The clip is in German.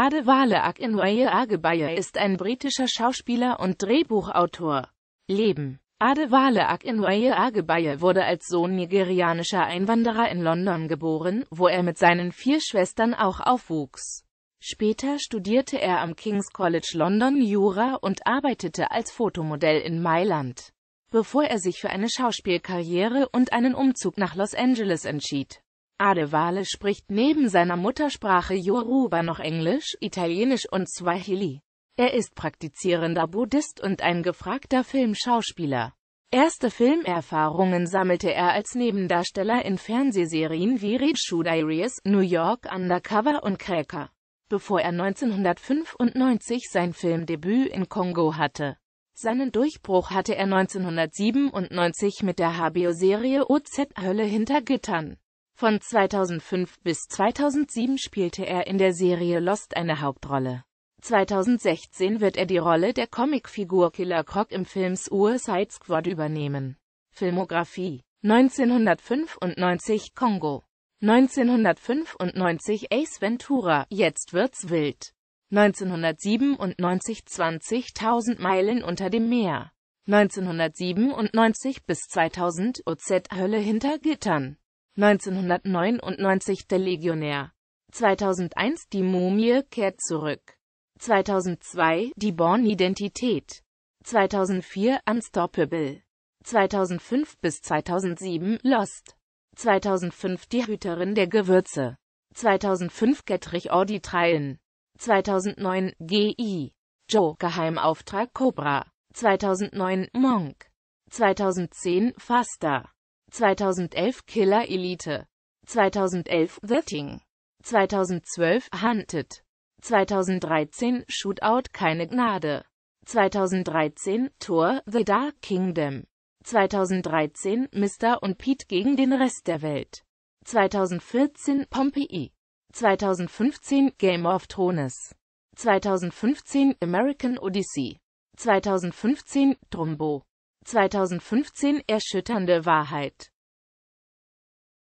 Adewale Akinweye Agebaye ist ein britischer Schauspieler und Drehbuchautor. Leben Adewale Akinweye Agebaye wurde als Sohn nigerianischer Einwanderer in London geboren, wo er mit seinen vier Schwestern auch aufwuchs. Später studierte er am King's College London Jura und arbeitete als Fotomodell in Mailand, bevor er sich für eine Schauspielkarriere und einen Umzug nach Los Angeles entschied. Adewale spricht neben seiner Muttersprache Yoruba noch Englisch, Italienisch und Swahili. Er ist praktizierender Buddhist und ein gefragter Filmschauspieler. Erste Filmerfahrungen sammelte er als Nebendarsteller in Fernsehserien wie Redshoe Diaries, New York Undercover und Cracker, bevor er 1995 sein Filmdebüt in Kongo hatte. Seinen Durchbruch hatte er 1997 mit der HBO-Serie OZ Hölle hinter Gittern. Von 2005 bis 2007 spielte er in der Serie Lost eine Hauptrolle. 2016 wird er die Rolle der Comicfigur Killer Croc im Film Suicide Squad übernehmen. Filmografie 1995 Kongo 1995 Ace Ventura, jetzt wird's wild. 1997 20.000 Meilen unter dem Meer. 1997 bis 2000 OZ Hölle hinter Gittern. 1999 Der Legionär. 2001 Die Mumie kehrt zurück. 2002 Die Born-Identität. 2004 Unstoppable. 2005 bis 2007 Lost. 2005 Die Hüterin der Gewürze. 2005 Gettrich Ordi Treien. 2009 G.I. Joe Geheimauftrag Cobra. 2009 Monk. 2010 Faster. 2011 Killer Elite, 2011 The Thing, 2012 Hunted, 2013 Shootout Keine Gnade, 2013 Tor The Dark Kingdom, 2013 Mr. und Pete gegen den Rest der Welt, 2014 Pompeii, 2015 Game of Thrones, 2015 American Odyssey, 2015 Trumbo. 2015 Erschütternde Wahrheit